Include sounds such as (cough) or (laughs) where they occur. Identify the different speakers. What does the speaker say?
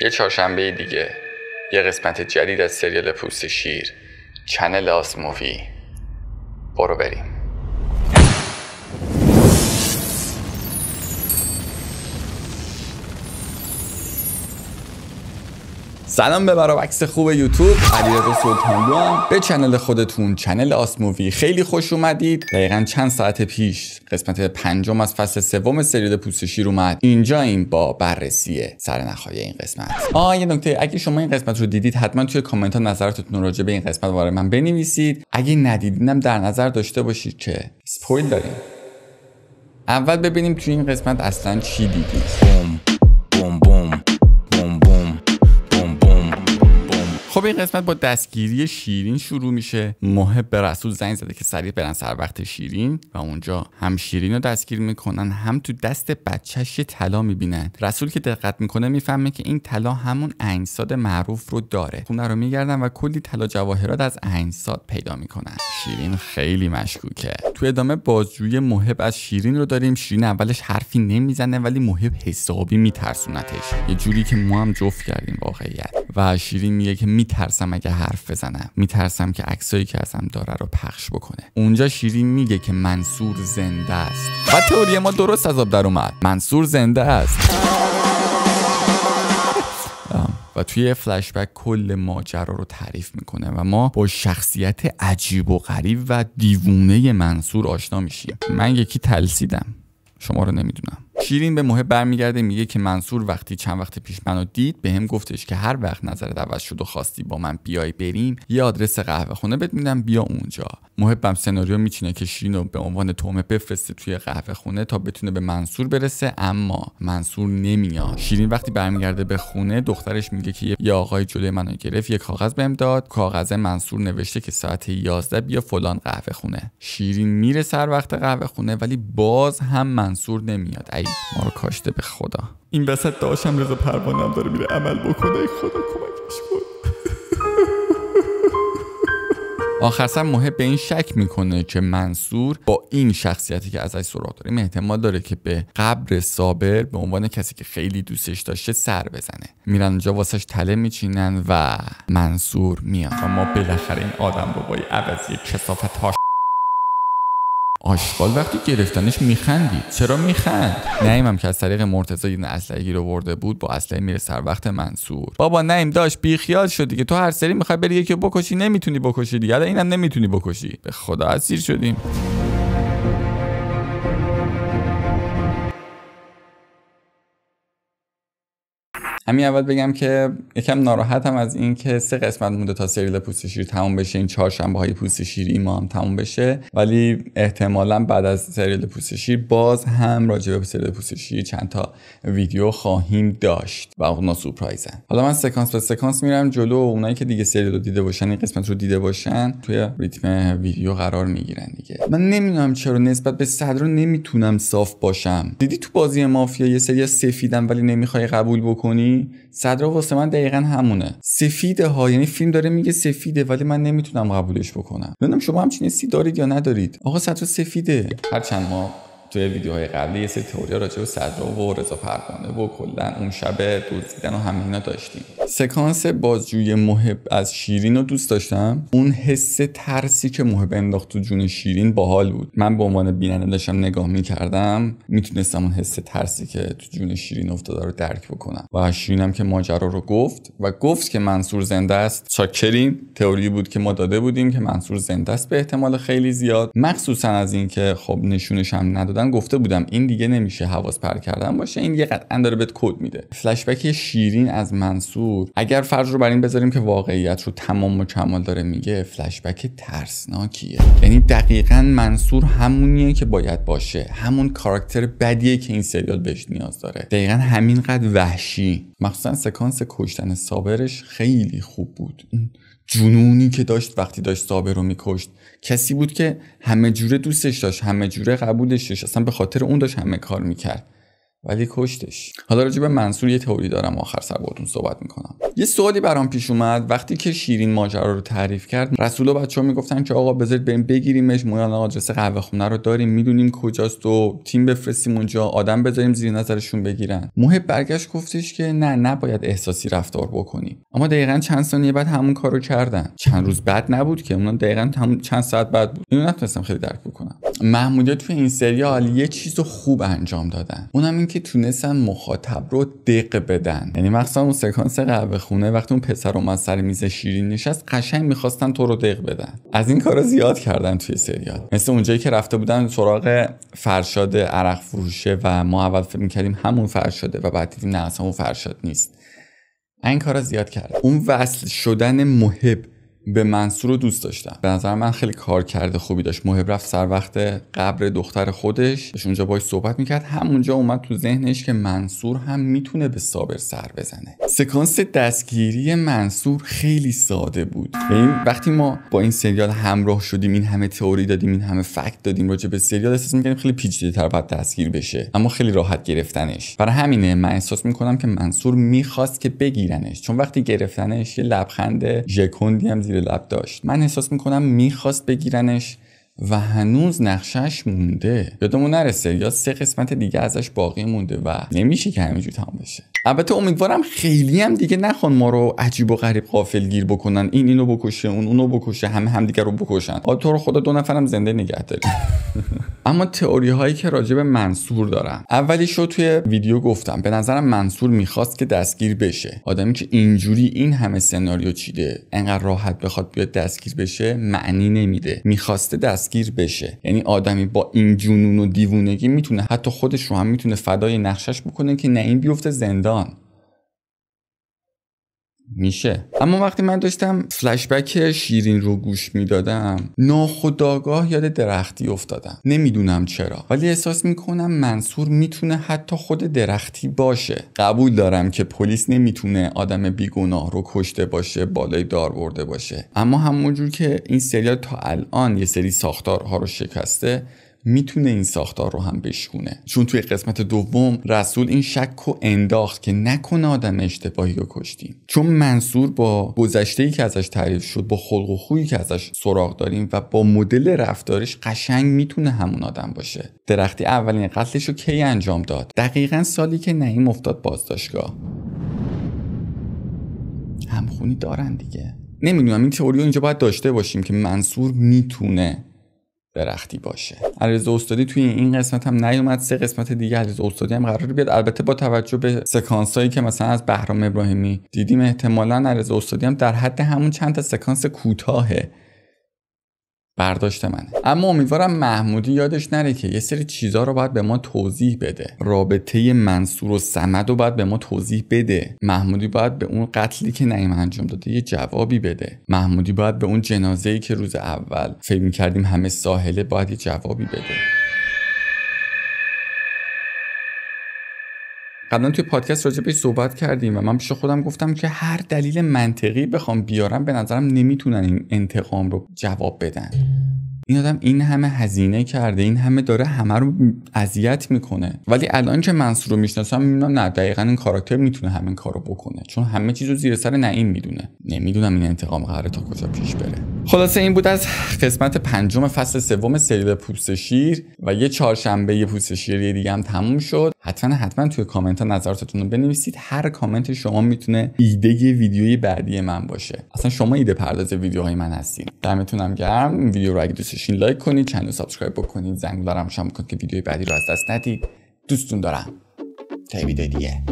Speaker 1: یه چهارشنبه دیگه یه قسمت جدید از سریال پوست شیر چنل موفی برو بریم سلام به برابکس خوب یوتیوب علیرضا سلطانلو به چنل خودتون چنل آسمووی خیلی خوش اومدید دقیقا چند ساعت پیش قسمت پنجم از فصل سوم سریال پوست شیر اومد اینجا این با بررسی سرنخهای این قسمت آ یه نکته اگه شما این قسمت رو دیدید حتما توی کامنت ها نظرتون راجع به این قسمت برای من بنویسید اگه ندیدینم در نظر داشته باشید که اسپویل داریم اول ببینیم توی این قسمت اصلا چی دیدید خب این قسمت با دستگیری شیرین شروع میشه محب به رسول زنگ زده که سریع برن سر وقت شیرین و اونجا هم شیرین رو دستگیر میکنن هم تو دست بچهش یه طلا میبینن رسول که دقت میکنه میفهمه که این طلا همون انگساد معروف رو داره خونه رو میگردن و کلی طلا جواهرات از انگساد پیدا میکنن شیرین خیلی مشکوکه تو ادامه بازجویی محب از شیرین رو داریم شیرین اولش حرفی نمیزنه ولی محب حسابی میترسونتش یه جوری که ما هم جفت کردیم واقعیت و شیرین میگه که می میترسم اگه حرف بزنم میترسم که عکسایی که ازم داره رو پخش بکنه اونجا شیرین میگه که منصور زنده است و تئوری ما درست از آب در اومد منصور زنده است و توی فلشبک کل ماجرا رو تعریف میکنه و ما با شخصیت عجیب و غریب و دیوونه منصور آشنا میشیم من یکی تلسیدم شما رو نمیدونم شیرین به محب برمیگرده میگه که منصور وقتی چند وقت پیش منو دید به هم گفتش که هر وقت نظرت عوض شد و خواستی با من بیای بریم یه آدرس قهوه خونه بد میدم بیا اونجا محبم سناریو میچینه که شیرین رو به عنوان تومه بفرسته توی قهوه خونه تا بتونه به منصور برسه اما منصور نمیاد شیرین وقتی برمیگرده به خونه دخترش میگه که یه آقای جلوی منو گرفت یه کاغذ بهم داد کاغذ منصور نوشته که ساعت 11 بیا فلان قهوه خونه شیرین میره سر وقت قهوه خونه ولی باز هم منصور نمیاد ما کاشته به خدا این وسط داشم رضا پروانم داره میره عمل بکنه خدا کمکش کن (laughs) آخرسا محب به این شک میکنه که منصور با این شخصیتی که ازش سراغ داریم احتمال داره که به قبر صابر به عنوان کسی که خیلی دوستش داشته سر بزنه میرن اونجا واسش تله میچینن و منصور میاد و ما بالاخره این آدم رو با عوضی کسافت هاش آشغال وقتی گرفتنش میخندید چرا میخند نعیمم که از طریق مرتضا این اسلحه گیر بود با اسلحه میره سر وقت منصور بابا نعیم داش بیخیال شدی که تو هر سری میخوای بری یکی بکشی نمیتونی بکشی دیگه اینم نمیتونی بکشی به خدا اسیر شدیم همین اول بگم که یکم ناراحتم از این که سه قسمت مونده تا سریال پوست تموم بشه این شنبه های پوست شیری هم تموم بشه ولی احتمالا بعد از سریال پوست باز هم راجع به سریال پوست چند تا ویدیو خواهیم داشت و اونا سورپرایزن حالا من سکانس به سکانس میرم جلو اونایی که دیگه سریال رو دیده باشن این قسمت رو دیده باشن توی ریتم ویدیو قرار میگیرن دیگه من نمیدونم چرا نسبت به صدر نمیتونم صاف باشم دیدی تو بازی مافیا یه سری سفیدم ولی نمیخوای قبول بکنی صدرا واسه من دقیقا همونه سفیده ها یعنی فیلم داره میگه سفیده ولی من نمیتونم قبولش بکنم ببینم شما همچین سی دارید یا ندارید آقا صدرا سفیده هر چند ما توی ویدیوهای قبلی یه سری تئوری راجع به صدرا و رضا پروانه و کلا اون شب دزدیدن و همه داشتیم سکانس بازجوی محب از شیرین رو دوست داشتم اون حس ترسی که محب انداخت تو جون شیرین باحال بود من به عنوان بیننده داشتم نگاه میکردم میتونستم اون حس ترسی که تو جون شیرین افتاده رو درک بکنم و شیرینم که ماجرا رو گفت و گفت که منصور زنده است چاکرین تئوری بود که ما داده بودیم که منصور زنده است به احتمال خیلی زیاد مخصوصا از اینکه خب نشونش هم ندادن گفته بودم این دیگه نمیشه حواس پر کردن باشه این یه قطعا داره بهت کد میده فلش شیرین از منصور اگر فرض رو بر این بذاریم که واقعیت رو تمام و کمال داره میگه فلشبک ترسناکیه یعنی دقیقا منصور همونیه که باید باشه همون کاراکتر بدیه که این سریال بهش نیاز داره دقیقا همینقدر وحشی مخصوصا سکانس کشتن صابرش خیلی خوب بود جنونی که داشت وقتی داشت صابر رو میکشت کسی بود که همه جوره دوستش داشت همه جوره قبولش داشت اصلا به خاطر اون داشت همه کار میکرد ولی کشتش حالا راجع به منصور یه تئوری دارم آخر سر باتون صحبت میکنم یه سوالی برام پیش اومد وقتی که شیرین ماجرا رو تعریف کرد رسول و بچه ها میگفتن که آقا بذارید بریم بگیریمش مویان آدرس قهوه خونه رو داریم میدونیم کجاست و تیم بفرستیم اونجا آدم بذاریم زیر نظرشون بگیرن محب برگشت گفتش که نه نباید احساسی رفتار بکنیم اما دقیقا چند ثانیه بعد همون کارو کردن چند روز بعد نبود که اونا دقیقا چند ساعت بعد بود اینو نتونستم خیلی درک بکنم محمودا توی این سریال یه چیز خوب انجام دادن اونم که تونستن مخاطب رو دق بدن یعنی مخصوصا اون سکانس قهوه خونه وقتی اون پسر اومد سر میز شیرین نشست قشنگ میخواستن تو رو دق بدن از این کارا زیاد کردن توی سریال مثل اونجایی که رفته بودن سراغ فرشاد عرق فروشه و ما اول فکر میکردیم همون فرشاده و بعد دیدیم نه اصلا اون فرشاد نیست این کارا زیاد کرد اون وصل شدن محب به منصور رو دوست داشتم به نظر من خیلی کار کرده خوبی داشت محب رفت سر وقت قبر دختر خودش اونجا باش صحبت میکرد همونجا اومد تو ذهنش که منصور هم میتونه به سابر سر بزنه سکانس دستگیری منصور خیلی ساده بود این وقتی ما با این سریال همراه شدیم این همه تئوری دادیم این همه فکت دادیم راجع به سریال احساس میکردیم خیلی تر باید دستگیر بشه اما خیلی راحت گرفتنش برای همینه من احساس میکنم که منصور میخواست که بگیرنش چون وقتی گرفتنش یه لبخند ژکندی هم زیر لب داشت من احساس میکنم میخواست بگیرنش و هنوز نقشش مونده یادمون نرسه یا سه قسمت دیگه ازش باقی مونده و نمیشه که همینجور تمام بشه البته امیدوارم خیلی هم دیگه نخوان ما رو عجیب و غریب قافل گیر بکنن این اینو بکشه اون اونو بکشه همه همدیگه رو بکشن آ تو رو خدا دو نفرم زنده نگه داریم (laughs) اما تئوری هایی که راجع به منصور دارم اولی رو توی ویدیو گفتم به نظرم منصور میخواست که دستگیر بشه آدمی که اینجوری این همه سناریو چیده انقدر راحت بخواد بیاد دستگیر بشه معنی نمیده میخواسته دستگیر بشه یعنی آدمی با این جنون و دیوونگی میتونه حتی خودش رو هم میتونه فدای نقشش بکنه که نه این بیفته زندان میشه اما وقتی من داشتم فلشبک شیرین رو گوش میدادم ناخداگاه یاد درختی افتادم نمیدونم چرا ولی احساس میکنم منصور میتونه حتی خود درختی باشه قبول دارم که پلیس نمیتونه آدم بیگناه رو کشته باشه بالای دار برده باشه اما همونجور که این سریال تا الان یه سری ساختارها رو شکسته میتونه این ساختار رو هم بشکونه چون توی قسمت دوم رسول این شک و انداخت که نکنه آدم اشتباهی رو کشتیم چون منصور با گذشته که ازش تعریف شد با خلق و خویی که ازش سراغ داریم و با مدل رفتارش قشنگ میتونه همون آدم باشه درختی اولین قتلش رو کی انجام داد دقیقا سالی که نعیم افتاد بازداشتگاه همخونی دارن دیگه نمیدونم این تئوری اینجا باید داشته باشیم که منصور میتونه درختی باشه علیرضا استادی توی این قسمت هم نیومد سه قسمت دیگه علیرضا استادی هم قرار بیاد البته با توجه به سکانس هایی که مثلا از بهرام ابراهیمی دیدیم احتمالا علیرضا استادی هم در حد همون چند تا سکانس کوتاهه. برداشت منه اما امیدوارم محمودی یادش نره که یه سری چیزها رو باید به ما توضیح بده رابطه منصور و سمد رو باید به ما توضیح بده محمودی باید به اون قتلی که نعیم انجام داده یه جوابی بده محمودی باید به اون جنازه ای که روز اول فکر میکردیم همه ساحله باید یه جوابی بده قبلا توی پادکست راجع بهش صحبت کردیم و من پیش خودم گفتم که هر دلیل منطقی بخوام بیارم به نظرم نمیتونن این انتقام رو جواب بدن این آدم این همه هزینه کرده این همه داره همه رو اذیت میکنه ولی الان که منصور رو میشناسم میبینم نه دقیقا این کاراکتر میتونه همین کارو بکنه چون همه چیز رو زیر سر نعیم میدونه نمیدونم این انتقام قراره تا کجا پیش بره خلاصه این بود از قسمت پنجم فصل سوم سریال پوست شیر و یه چهارشنبه پوست شیر دیگه هم تموم شد حتما حتما توی کامنت ها نظراتتون رو بنویسید هر کامنت شما میتونه ایده ویدیوی بعدی من باشه اصلا شما ایده پرداز ویدیوهای من هستین دمتونم گرم ویدیو رو اگه دوست شین لایک کنید چنل سابسکرایب بکنید زنگ دارم شام کنید که ویدیوی بعدی رو از دست ندید دوستون دارم تا ویدیو دیگه